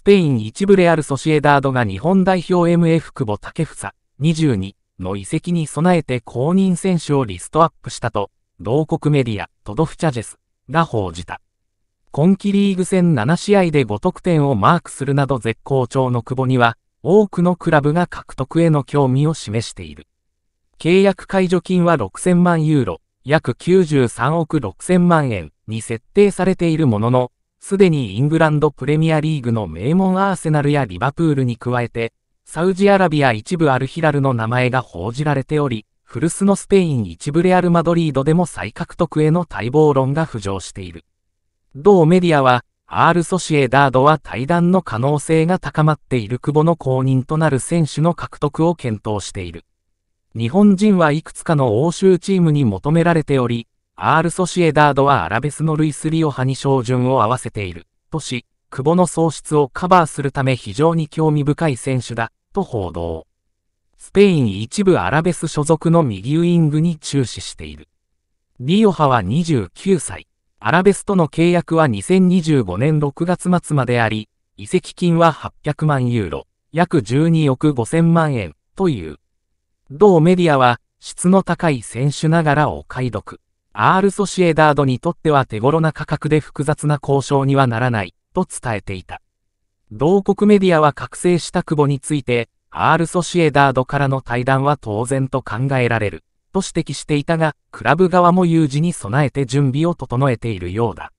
スペイン一部レアル・ソシエダードが日本代表 MF 久保建英22の移籍に備えて公認選手をリストアップしたと、同国メディアトドフチャジェスが報じた。今季リーグ戦7試合で5得点をマークするなど絶好調の久保には、多くのクラブが獲得への興味を示している。契約解除金は6000万ユーロ、約93億6000万円に設定されているものの、すでにイングランドプレミアリーグの名門アーセナルやリバプールに加えて、サウジアラビア一部アルヒラルの名前が報じられており、古巣のスペイン一部レアルマドリードでも再獲得への待望論が浮上している。同メディアは、アール・ソシエダードは対談の可能性が高まっている久保の公認となる選手の獲得を検討している。日本人はいくつかの欧州チームに求められており、R ソシエダードはアラベスのルイス・リオ派に照準を合わせている、とし、久保の喪失をカバーするため非常に興味深い選手だ、と報道。スペイン一部アラベス所属の右ウイングに注視している。リオ派は29歳。アラベスとの契約は2025年6月末まであり、移籍金は800万ユーロ、約12億5000万円、という。同メディアは、質の高い選手ながらお買い得。アール・ソシエダードにとっては手頃な価格で複雑な交渉にはならない、と伝えていた。同国メディアは覚醒した久保について、アール・ソシエダードからの対談は当然と考えられる、と指摘していたが、クラブ側も有事に備えて準備を整えているようだ。